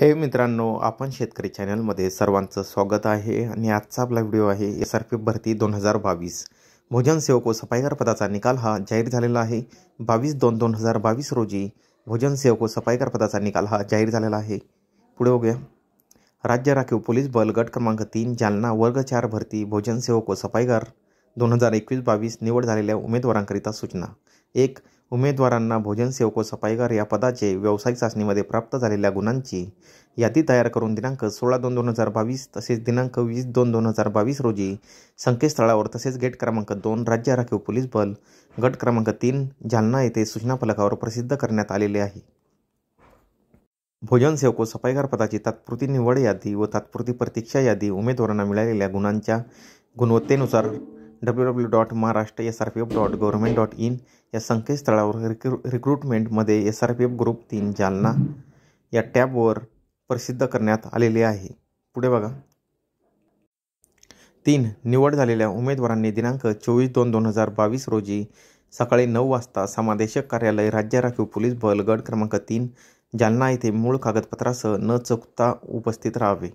हे मित्रांनो आपण शेतकरी चॅनलमध्ये सर्वांचं स्वागत आहे आणि आजचा आपला व्हिडिओ आहे एस आर पी भरती दोन हजार बावीस भोजन सेवको व पदाचा निकाल हा जाहीर झालेला आहे बावीस दोन दोन हजार बावीस रोजी भोजन सेवको व पदाचा निकाल हा जाहीर झालेला आहे पुढे बघूया राज्य राखीव पोलीस बल गट क्रमांक तीन जालना वर्ग चार भरती भोजन सेवको व दोन हजार एकवीस बावीस निवड झालेल्या उमेदवारांकरिता सूचना एक उमेदवारांना भोजन सेवको सफाईगार या पदाचे व्यावसायिक चाचणीमध्ये प्राप्त झालेल्या गुणांची यादी तयार करून दिनांक सोळा दोन दोन हजार बावीस तसेच दिनांक वीस दोन दोन हजार बावीस रोजी संकेतस्थळावर तसेच गेट क्रमांक दोन राज्य राखीव पोलीस बल गट क्रमांक तीन जालना येथे सूचना फलकावर प्रसिद्ध करण्यात आलेले आहे भोजन सेवको सफाईगार पदाची तात्पुरती निवड यादी व तात्पुरती प्रतीक्षा यादी उमेदवारांना मिळालेल्या गुणांच्या गुणवत्तेनुसार W W dot Maharashtra S R P F dot government dot in या संकेतस्थळावर रिक्रू रिक्रुटमेंटमध्ये S R P F group तीन जालना या टॅबवर प्रसिद्ध करण्यात आलेले आहे पुढे बघा तीन निवड झालेल्या उमेदवारांनी दिनांक चोवीस दोन दोन हजार बावीस रोजी सकाळी नऊ वाजता समादेशक कार्यालय राज्य राखीव पोलीस बल क्रमांक तीन जालना येथे मूळ कागदपत्रासह न चुकता उपस्थित राहावे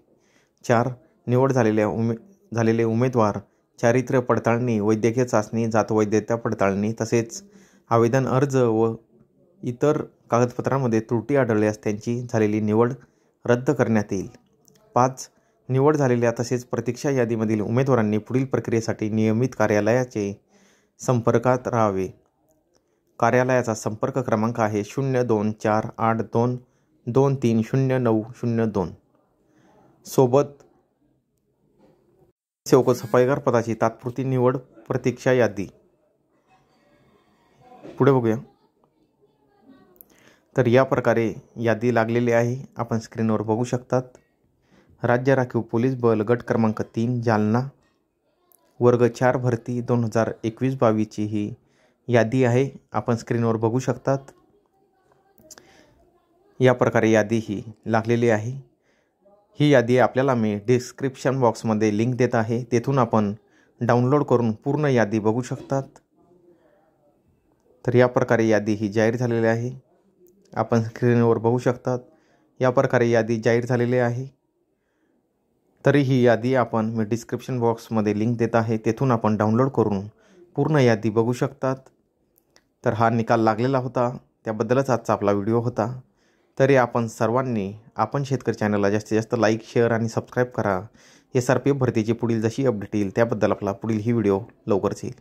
चार निवड झालेल्या उमे झालेले उमेदवार चारित्र्य पडताळणी वैद्यकीय चाचणी जातवैद्यता पडताळणी तसेच आवेदन अर्ज व इतर कागदपत्रांमध्ये त्रुटी आढळल्यास त्यांची झालेली निवड रद्द करण्यात येईल पाच निवड झालेल्या तसेच प्रतीक्षा यादीमधील उमेदवारांनी पुढील प्रक्रियेसाठी नियमित कार्यालयाचे संपर्कात राहावे कार्यालयाचा संपर्क क्रमांक आहे शून्य दोन चार आठ दोन दोन तीन शून्य नऊ शून्य दोन सोबत सेवक सफाईगार पदाची तात्पुरती निवड प्रतीक्षा यादी पुढे बघूया तर या प्रकारे यादी लागलेली आहे आपण स्क्रीनवर बघू शकतात राज्य राखीव पोलीस बल गट क्रमांक तीन जालना वर्ग चार भरती दोन हजार एकवीस बावीसची ही यादी आहे आपण स्क्रीनवर बघू शकतात या प्रकारे यादी ही लागलेली आहे ही यादी आपल्याला मी डिस्क्रिप्शन बॉक्समध्ये लिंक देत आहे तेथून आपण डाउनलोड करून पूर्ण यादी बघू शकतात तर या प्रकारे यादी ही जाहीर झालेली आहे आपण स्क्रीनवर बघू शकतात या प्रकारे यादी जाहीर झालेली आहे तरी ही यादी आपण मी डिस्क्रिप्शन बॉक्समध्ये लिंक देत आहे तेथून आपण डाउनलोड करून पूर्ण यादी बघू शकतात तर हा निकाल लागलेला होता त्याबद्दलच आजचा आपला व्हिडिओ होता तरी आपण सर्वांनी आपण शेतकरी चॅनलला जास्तीत जास्त लाईक शेअर आणि सबस्क्राईब करा हे एफ भरतीची पुढील जशी अपडेट येईल त्याबद्दल आपला पुढील ही व्हिडिओ लवकरच येईल